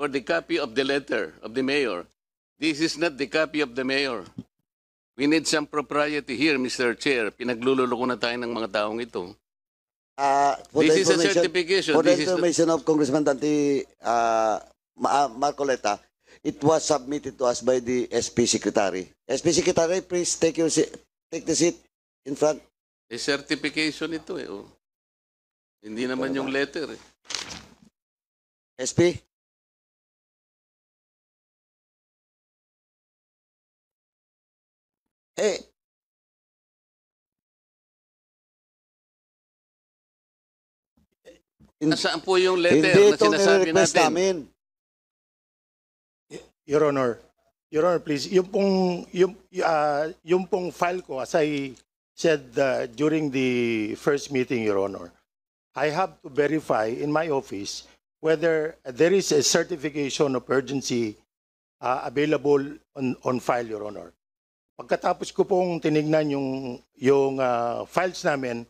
for the copy of the letter of the mayor. This is not the copy of the mayor. We need some propriety here, Mr. Chair. Pinaglululoko na tayo ng mga taong ito. Uh, this is a certification. For this the information the... of Congressman Dante uh, Marcoleta, it was submitted to us by the SP Secretary. SP Secretary, please take your Take the seat in front. E certification ito eh. Oh. Hindi naman yung letter eh. SP? eh, Nasaan po yung letter hindi na ito sinasabi natin? namin. Your Honor, Your Honor, please, yung pong, yung, uh, yung pong file ko, as I said uh, during the first meeting, Your Honor, I have to verify in my office whether there is a certification of urgency uh, available on, on file, Your Honor. Pagkatapos ko pong tinignan yung, yung uh, files namin,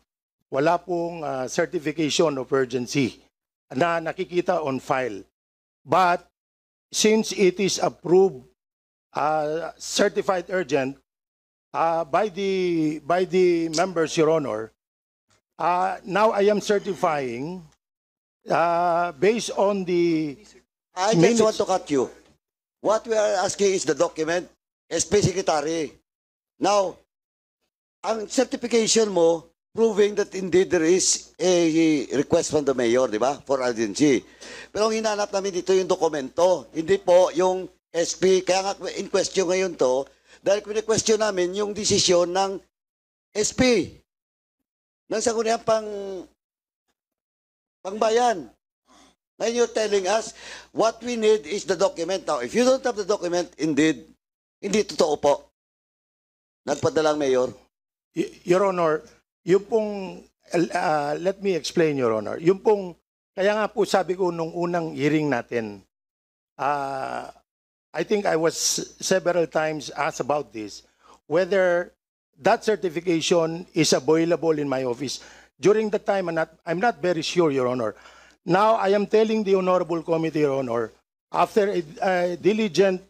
wala pong uh, certification of urgency na nakikita on file. But since it is approved uh, certified urgent uh, by the by the members, Your Honor, uh, now I am certifying uh, based on the. I just minutes. want to cut you. What we are asking is the document, especially Secretary. Now, ang certification mo, proving that indeed there is a request from the mayor, di ba, for agency. Pero ang hinanap namin dito yung dokumento, hindi po yung SP. Kaya nga in-question ngayon to, dahil kine-question namin yung desisyon ng SP, Nang sa sangguniang pang pangbayan. Ngayon you're telling us, what we need is the document. Now, if you don't have the document, indeed, hindi totoo po. Nagpadala ang mayor? Your Honor, yung pong, uh, let me explain, Your Honor. Yung pong, kaya nga po sabi ko nung unang hearing natin, uh, I think I was several times asked about this, whether that certification is available in my office. During the time, I'm not, I'm not very sure, Your Honor. Now, I am telling the Honorable Committee, Your Honor, after a, a diligent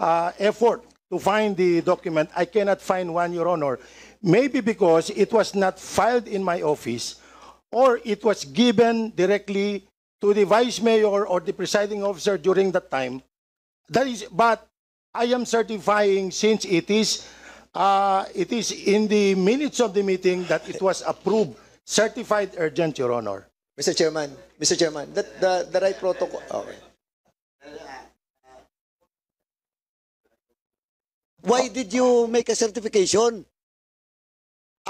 uh, effort to find the document. I cannot find one, Your Honor. Maybe because it was not filed in my office or it was given directly to the vice mayor or the presiding officer during that time. That is, but I am certifying since it is, uh, it is in the minutes of the meeting that it was approved, certified urgent, Your Honor. Mr. Chairman, Mr. Chairman, that the, the right protocol. Okay. Why did you make a certification?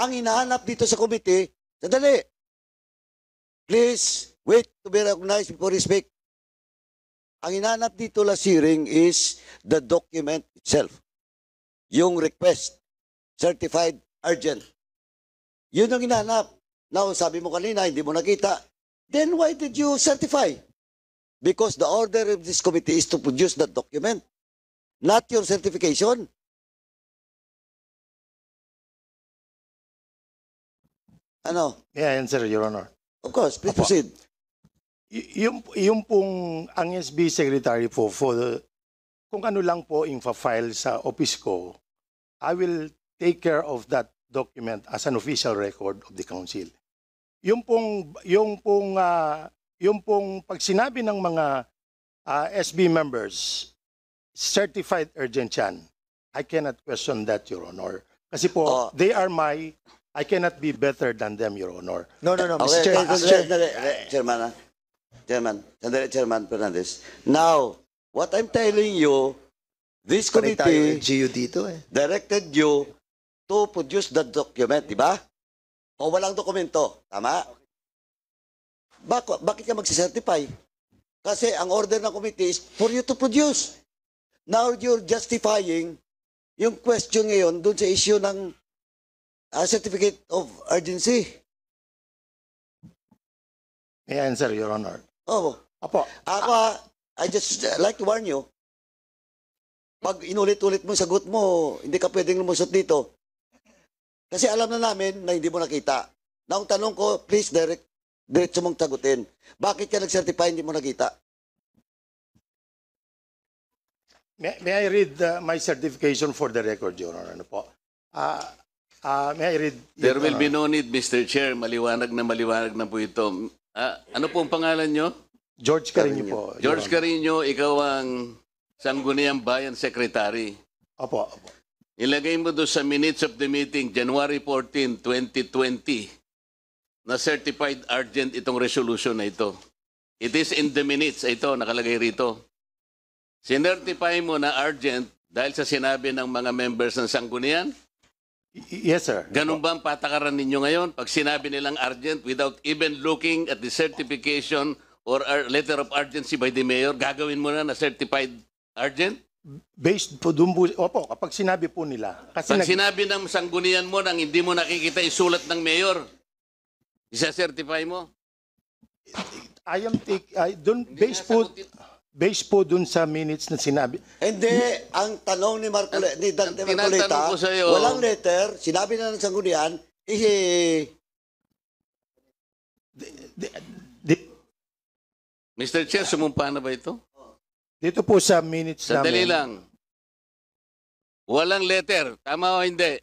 Ang hinahanap dito sa committee, sadali. Please wait to be recognized before you speak. Ang hinahanap dito last hearing is the document itself. Yung request, certified urgent. Yun ang hinahanap. Now, sabi mo kanina, hindi mo nakita. Then why did you certify? Because the order of this committee is to produce that document, not your certification. Ano? Yeah, and sir, Your Honor. Of course, please Apo. proceed. Y- yung, yung pong ang SB Secretary po for the, kung ano lang po yung file sa office ko, I will take care of that document as an official record of the council. Yung pong yung pong ah, yung pong pag sinabi ng mga ah, SB members certified urgent yan. I cannot question that, Your Honor. Kasi po, Oh. they are my I cannot be better than them, Your Honor. No, no, no, Mr. Okay, Chair, ah. sandali, Chair. sandali, sandali. Chairman, Chairman, Chairman Fernandez. Now, what I'm telling you, this Panay tayo ng committee dito eh. directed you to produce the document, di ba? O walang dokumento, tama? Bak bakit ka magsisertify? Kasi ang order ng committee is for you to produce. Now you're justifying yung question ngayon dun sa issue ng a certificate of urgency. May I answer, Your Honor? Opo. Apo. Ako, ah, I just like to warn you, pag inulit-ulit mo sagot mo, hindi ka pwedeng lumusot dito. Kasi alam na namin na hindi mo nakita. Na tanong ko, please direct, diretso mong sagutin. Bakit ka nag-certify hindi mo nakita? May, may I read uh, my certification for the record, Your Honor? Ano po? Uh, Uh, may I read? There will be no need, Mr. Chair. Maliwanag na maliwanag na po ito. Ah, ano po ang pangalan nyo? George Carino po. George Your Carino, ikaw ang Sangguniang Bayan Secretary. Opo, opo. Ilagay mo doon sa minutes of the meeting, January 14, 2020, na certified urgent itong resolution na ito. It is in the minutes. Ah, ito, nakalagay rito. Sinertify mo na urgent dahil sa sinabi ng mga members ng Sangguniang, Yes, sir. Ganun ba ang patakaran ninyo ngayon? Pag sinabi nilang urgent without even looking at the certification or letter of urgency by the mayor, gagawin mo na na certified urgent? Based po doon po, opo, kapag sinabi po nila. Kasi Pag nag- sinabi ng sanggunian mo nang hindi mo nakikita yung sulat ng mayor, isa-certify mo? I am take, I don't, Hindi based po, based po dun sa minutes na sinabi. Hindi, ang tanong ni Marco ni Dante ang tinatanong Marcoleta, walang letter, sinabi na ng sanggunian, eh, eh Mr. Chair, sumumpa na ba ito? dito po sa minutes Sandali namin. lang. Walang letter. Tama o hindi?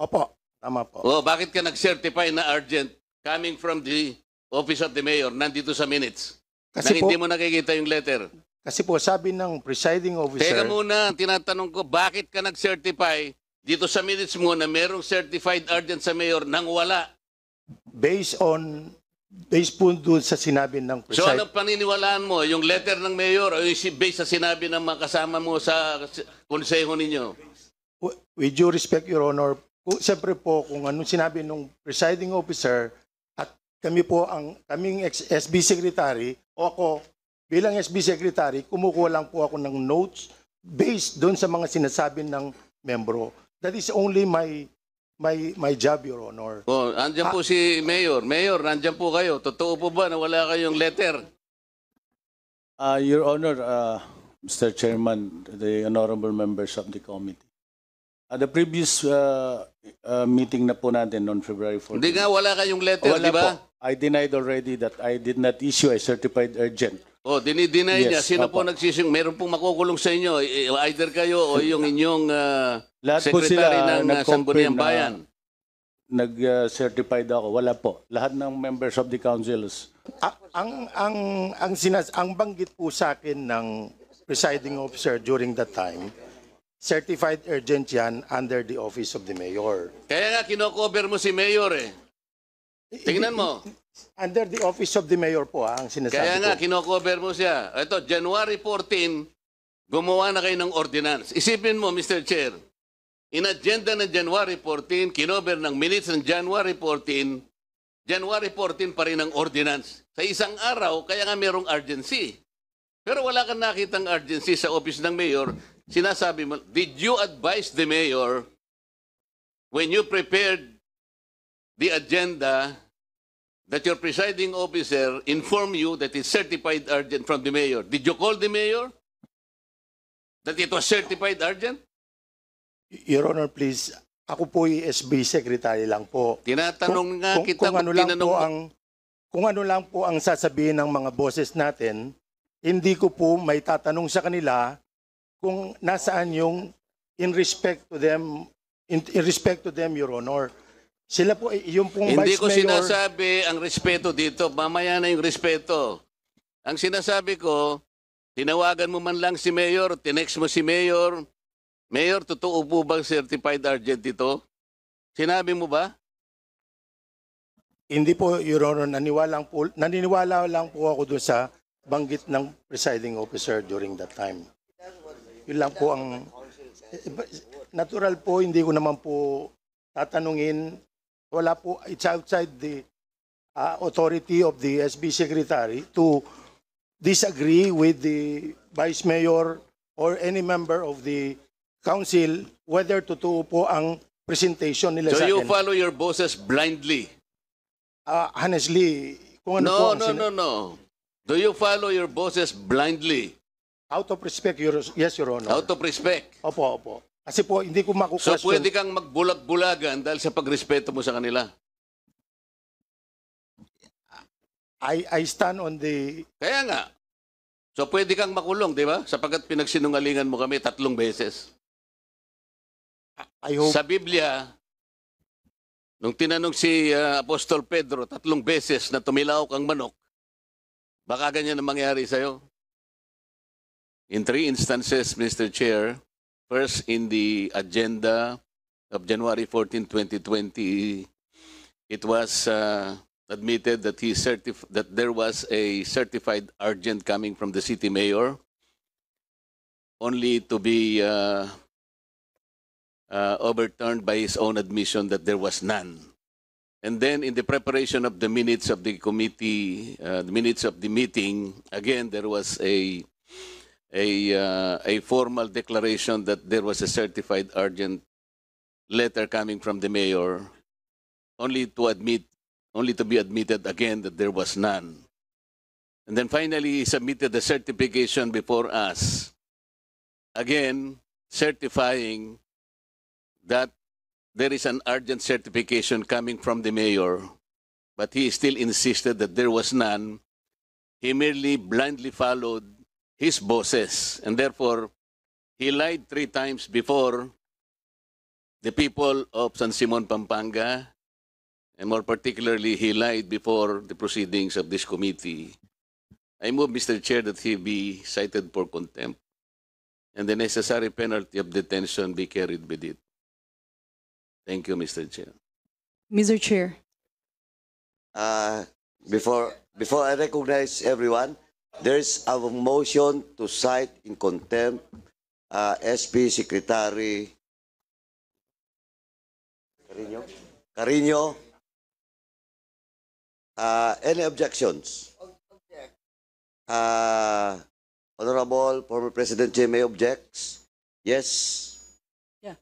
Opo, tama po. Oh, bakit ka nag-certify na urgent coming from the office of the mayor nandito sa minutes? Kasi nang po, hindi mo nakikita yung letter. Kasi po, sabi ng presiding officer... Teka muna, tinatanong ko, bakit ka nag-certify dito sa minutes mo na merong certified urgent sa mayor nang wala? Based on... Based po doon sa sinabi ng presiding... So anong paniniwalaan mo? Yung letter ng mayor o yung based sa sinabi ng mga kasama mo sa konseho ninyo? With due respect, Your Honor, siyempre po kung anong sinabi ng presiding officer at kami po ang kaming ex SB secretary o ako bilang SB Secretary, kumukuha lang po ako ng notes based doon sa mga sinasabi ng membro. That is only my my my job, Your Honor. Oh, andyan po ah. si Mayor. Mayor, nandyan po kayo. Totoo po ba na wala kayong letter? Uh, Your Honor, uh, ah, Mr. Chairman, the honorable members of the committee. Uh, the previous uh, uh, meeting na po natin on February 14. Hindi nga, wala kayong letter, oh, Wala di ba? po. I denied already that I did not issue a certified urgent. Oh, dinideny Yes, niya. Sino po opo. nagsising? Meron pong makukulong sa inyo. Either kayo o yung inyong ah, Lahat po secretary sila ng ah, nag-confirm na- Bayan. Nag-certified uh, ako. Wala po. Lahat ng members of the councils. A- ang ang ang sinas ang banggit po sa akin ng presiding officer during that time certified urgent yan under the office of the mayor. Kaya nga kinocover mo si Mayor eh. Tingnan mo. Under the office of the mayor po ha, ah, ang sinasabi Kaya nga kinocover mo siya. Ito, January 14, gumawa na kayo ng ordinance. Isipin mo, Mr. Chair, in-agenda ng January 14, kinover ng minutes ng January 14, January 14 pa rin ang ordinance. Sa isang araw, kaya nga merong urgency. Pero wala kang nakitang urgency sa office ng mayor Sinasabi mo, did you advise the mayor when you prepared the agenda that your presiding officer informed you that it's certified urgent from the mayor? Did you call the mayor that it was certified urgent? Your Honor, please, ako po yung SB Secretary lang po. Tinatanong kung, nga kung, kita kung ano lang tinanong... po ang kung ano lang po ang sasabihin ng mga boses natin, hindi ko po may tatanong sa kanila kung nasaan yung in respect to them, in, in respect to them, Your Honor. Sila po, eh, yung pong Hindi Vice ko Mayor, sinasabi ang respeto dito. Mamaya na yung respeto. Ang sinasabi ko, tinawagan mo man lang si Mayor, tinext mo si Mayor. Mayor, totoo po bang certified argent ito? Sinabi mo ba? hindi po, Your Honor, naniniwala lang po, naniniwala lang po ako doon sa banggit ng presiding officer during that time. Yun lang po ang... Eh, natural po, hindi ko naman po tatanungin. Wala po, it's outside the uh, authority of the SB Secretary to disagree with the Vice Mayor or any member of the Council whether totoo po ang presentation nila so sa akin. So you follow your bosses blindly? Uh, honestly, kung ano no, po ang no, no, no. Do you follow your bosses blindly? Out of respect, Your, yes, Your Honor. Out of respect. Opo, opo. Kasi po, hindi ko makukwestiyon. So pwede kang magbulag-bulagan dahil sa pagrespeto mo sa kanila. I, I stand on the... Kaya nga. So pwede kang makulong, di ba? Sapagkat pinagsinungalingan mo kami tatlong beses. I hope... Sa Biblia, nung tinanong si ah, Apostol Pedro tatlong beses na tumilaw kang manok, baka ganyan ang mangyari sa'yo in three instances, Mr. Chair. First, in the agenda of January 14, 2020, it was uh, admitted that he certif- that there was a certified urgent coming from the city mayor, only to be uh, uh, overturned by his own admission that there was none. And then in the preparation of the minutes of the committee, uh, the minutes of the meeting, again there was a a, uh, a formal declaration that there was a certified urgent letter coming from the mayor, only to admit, only to be admitted again that there was none. And then finally, he submitted the certification before us, again certifying that there is an urgent certification coming from the mayor, but he still insisted that there was none. He merely blindly followed his bosses. And therefore, he lied three times before the people of San Simon, Pampanga, and more particularly, he lied before the proceedings of this committee. I move, Mr. Chair, that he be cited for contempt and the necessary penalty of detention be carried with it. Thank you, Mr. Chair. Mr. Chair. Uh, before, before I recognize everyone, There's a motion to cite in contempt uh, SP Secretary Carino. Carino. Uh, any objections? Uh, Honorable former President Jimmy objects. Yes. Yeah.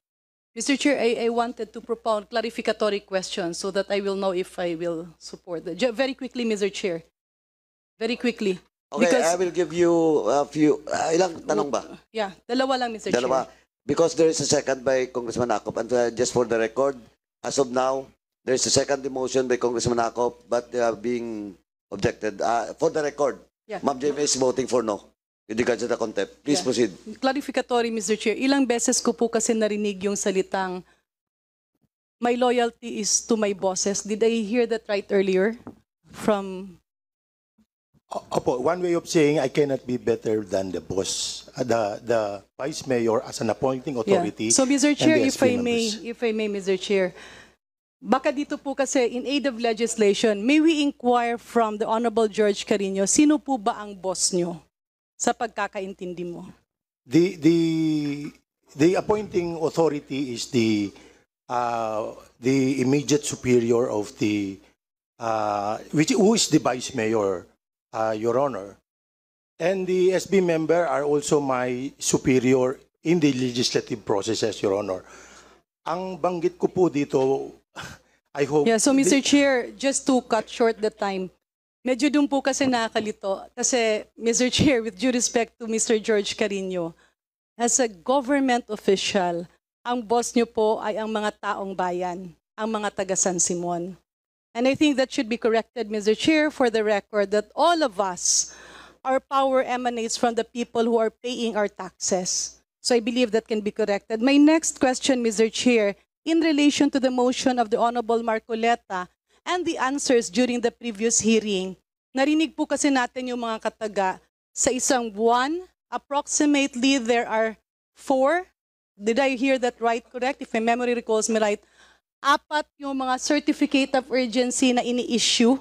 Mr. Chair, I, I wanted to propound clarificatory questions so that I will know if I will support. The, very quickly, Mr. Chair. Very quickly. Okay, Because- I will give you a few, ah, ilang tanong ba? Yeah, dalawa lang, Mr. Dalawa. Chair. Because there is a second by Congressman Akop. And uh, just for the record, as of now, there is a second motion by Congressman Akop, but they are being objected. Uh, for the record, Yeah. Ma'am Jamie is voting for no. Hindi regards to the contempt. Please Yeah. proceed. Clarificatory, Mr. Chair. Ilang beses ko po kasi narinig yung salitang my loyalty is to my bosses. Did I hear that right earlier from Opo, one way of saying I cannot be better than the boss, uh, the the vice mayor as an appointing authority. Yeah. So, Mr. Chair, if I members. may, if I may, Mr. Chair, baka dito po kasi in aid of legislation, may we inquire from the Honorable George Carino, sino po ba ang boss nyo sa pagkakaintindi mo? The the the appointing authority is the uh, the immediate superior of the uh, which who is the vice mayor uh, Your Honor. And the SB member are also my superior in the legislative processes, Your Honor. Ang banggit ko po dito, I hope... Yeah, so Mr. Chair, just to cut short the time, medyo dun po kasi nakakalito. Kasi, Mr. Chair, with due respect to Mr. George Carino, as a government official, ang boss niyo po ay ang mga taong bayan, ang mga taga San Simon. And I think that should be corrected, Mr. Chair, for the record that all of us, our power emanates from the people who are paying our taxes. So I believe that can be corrected. My next question, Mr. Chair, in relation to the motion of the Honorable Marcoleta and the answers during the previous hearing, narinig po kasi natin yung mga kataga sa isang buwan, approximately there are four, did I hear that right, correct? If my memory recalls me right, apat yung mga certificate of urgency na ini-issue?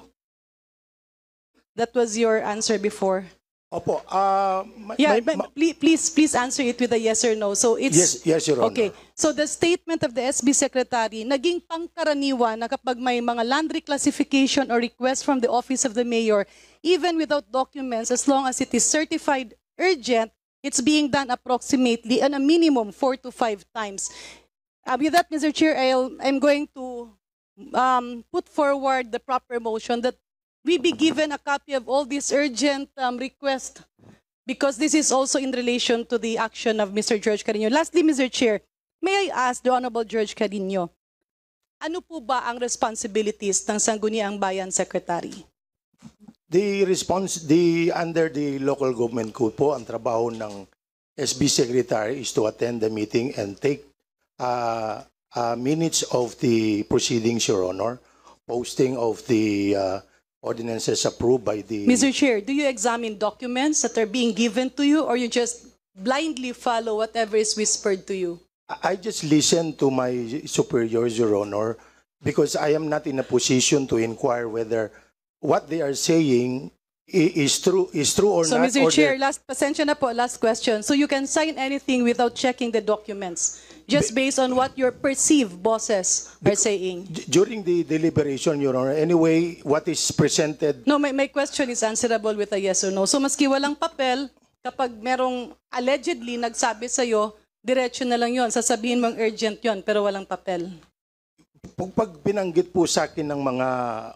That was your answer before. Opo. Uh, ma- yeah, may, ma- please, please, please answer it with a yes or no. So it's yes, yes, Your Honor. Okay. So the statement of the SB Secretary, naging pangkaraniwa na kapag may mga land reclassification or request from the Office of the Mayor, even without documents, as long as it is certified urgent, it's being done approximately and a minimum four to five times. Uh, with that, Mr. Chair, I'll, I'm going to um, put forward the proper motion that we be given a copy of all these urgent um, requests because this is also in relation to the action of Mr. George Carino. Lastly, Mr. Chair, may I ask the Honorable George Carino, ano po ba ang responsibilities ng Sangguniang Bayan Secretary? The response, the, under the local government code po, ang trabaho ng SB Secretary is to attend the meeting and take uh, uh, minutes of the proceedings, Your Honor, posting of the uh, ordinances approved by the... Mr. Chair, do you examine documents that are being given to you or you just blindly follow whatever is whispered to you? I just listen to my superiors, Your Honor, because I am not in a position to inquire whether what they are saying is true is true or so, not. So, Mr. Chair, last na po, last question. So you can sign anything without checking the documents. just based on what your perceived bosses are saying. During the deliberation, Your Honor, anyway, what is presented, No, my, my question is answerable with a yes or no. So maski walang papel, kapag merong allegedly nagsabi sa'yo, diretsyo na lang yon sasabihin mong urgent yon pero walang papel. pag, binanggit po sa akin ng mga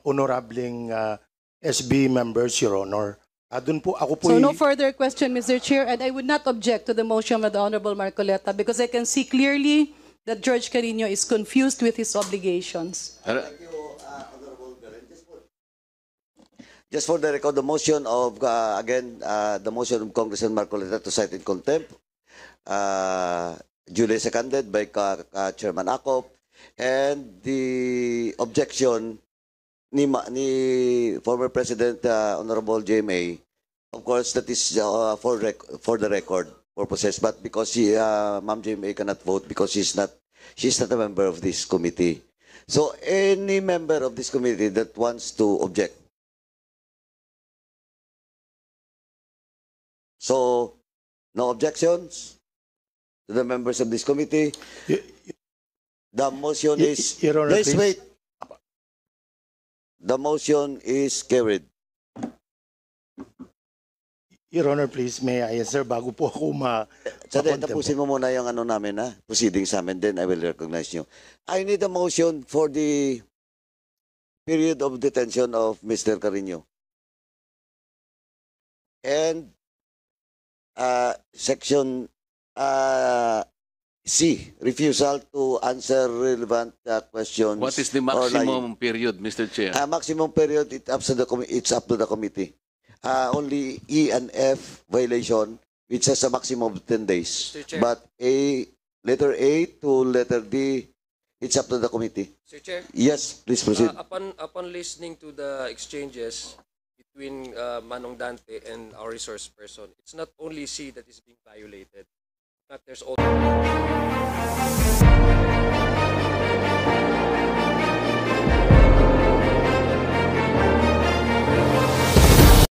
honorable ah, SB members, Your Honor, Ah, dun po, ako po So no further question, Mr. Chair, and I would not object to the motion of the Honorable Marcoleta because I can see clearly that George Carino is confused with his obligations. Ano? Thank you, uh, Honorable Beren. Just for- the record, the motion of, uh, again, uh, the motion of Congressman Marcoleta to cite in contempt, uh, duly seconded by Ca- Ca- Chairman Akop, and the objection ni, Ma, ni former President uh, Honorable JMA, of course, that is uh, for, rec for the record purposes. But because she uh, Ma'am JMA cannot vote because she's not, she's not a member of this committee. So any member of this committee that wants to object. So no objections to the members of this committee. The motion is. Honor, please. wait. The motion is carried. Your Honor, please, may I answer bago po ako ma... Sandali, tapusin mo muna yung ano namin, ha? Proceeding sa amin, then I will recognize you. I need a motion for the period of detention of Mr. Carino. And uh, section, uh, C, refusal to answer relevant uh, questions. What is the or lying. maximum period, Mr. Chair? Uh, maximum period, it up to the it's up to the committee. Uh, only E and F violation, which has a maximum of 10 days. But A, letter A to letter D, it's up to the committee. Sir Chair, Yes, please proceed. uh, upon, upon listening to the exchanges between uh, Manong Dante and our resource person, it's not only C that is being violated. But there's old.